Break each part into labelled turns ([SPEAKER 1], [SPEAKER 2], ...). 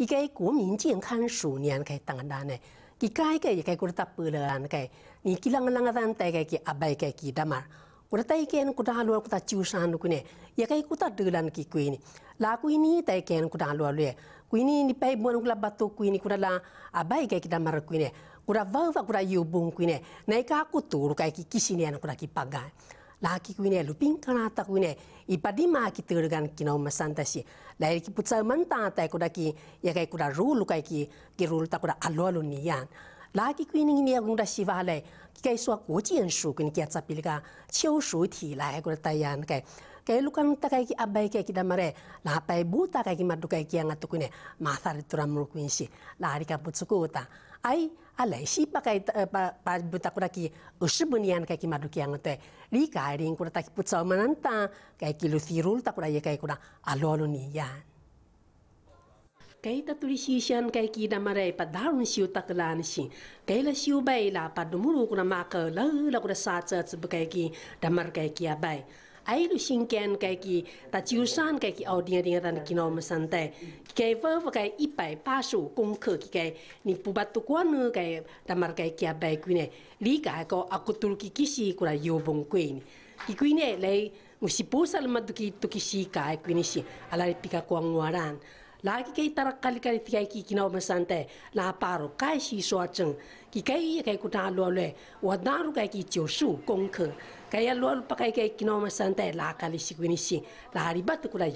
[SPEAKER 1] 伊个国民健康署呢，个当然呢，伊个个伊个古达不了安个，你伊啷个啷个当代个伊阿伯个伊达嘛，古达代个古达罗古达旧山路个呢，伊个古达得兰个古呢，拉古呢代个古达罗嘞，古呢你白不古拉巴图古呢古达拉阿伯个伊达嘛古呢，古达娃娃古达有本古呢，那个古图古个伊基西呢古达伊巴干。laki ku ini lupin kana ta ku ini di ma ki tergan kina umasan ta si lai ki putsa manta ta ku da ki ya kai ku da rulu kai ki ki rulu ta ku da alo alo ni yan laki ku ini ni ya ku da si va lai ki kai so ku jian shu ku ni ki tsa pil ga qiu shu ti lai ku ta yan kai kai lukan ta kai ki abai kai ki damare la pai bu ta kai ki madu kai ki yang atukune ma thar turam ru ku ni si la ka putsu ku ta ai Alai shi pakai pa eh, pa buta kura ki usubunian kai ki maduki yang te li kai ring kura taki putsa mananta kai ki luthirul takura ye kai kura alolo ni yan kai ta turi e shi shan kai ki da mare pa darun shi taklan shi kai la shi bai la pa dumuru kura ma la kura sa tsa tsa kai ki da mar kai ki abai 艾露新干，该记，但周三该记哦，第二天该记到我们生态，该分不开一百八十五公克的该，你布巴肚瓜呢？该，但买该几阿白龟呢？你该还搞阿古土基基西过来摇蹦龟呢？伊龟呢来我是菩萨了嘛？都基都基西卡，龟呢是阿拉迪卡国王卵，拉起该打个卡里卡里，该记到我们生态，拉巴罗开始烧蒸，伊该伊该古打罗嘞，我打罗该记九十五公克。不我们三代过来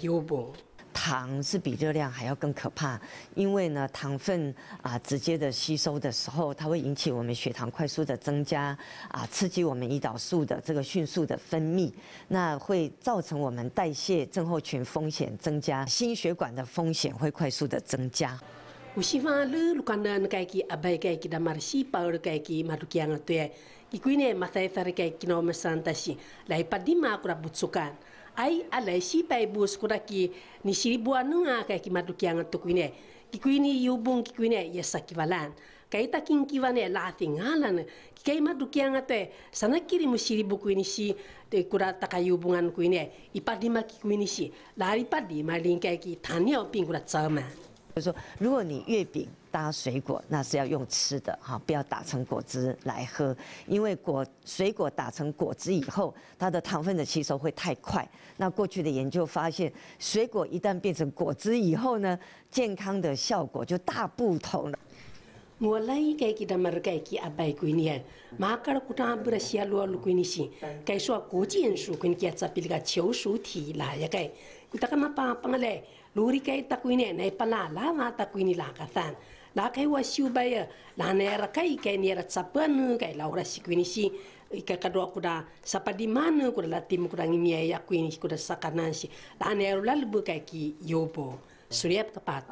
[SPEAKER 2] 糖是比热量还要更可怕，因为呢，糖分啊，直接的吸收的时候，它会引起我们血糖快速的增加啊，刺激我们胰岛素的这个迅速的分泌，那会造成我们代谢症候群风险增加，心血管的风险会快速的增加。
[SPEAKER 1] usivan lu lukanda kai ki abai kai ki damar si paul kai ki madukianga tuya ki kuine masai sare kai ki no mesanta si lai padima kura butsukan ai alai si pai bus kura ki ni bua nunga kai ki madukianga tu kuine ki kuini yubung ki kuine yesa valan. kai takin vane la tingalan ki kai madukianga te sana kiri mu musiri buku ini si te kura yubungan kuine ipadima ki kuini si lari padima lingkai ki tania oping kura tsama
[SPEAKER 2] 就是说，如果你月饼搭水果，那是要用吃的哈，不要打成果汁来喝，因为果水果打成果汁以后，它的糖分的吸收会太快。那过去的研究发现，水果一旦变成果汁以后呢，健康的效果就大不同了。
[SPEAKER 1] mulai kayak kita damar kay ki abai ko ni ya maka kalau kita ambil bra luar lu ko ni si kay so ko su ko ni ya tsa kita su ti lah ya kayak, kita kan apa apa nggak le luri kay ta ku ni na pala lah la ma ku ni la san wa siu ba ya la ne ra kay kay ni si ku ni si ika kadua kuda sapa di mana kuda latim kuda ngimia ya ku ini kuda sakanan la ne ra la lalu bukai ki yobo suriap ka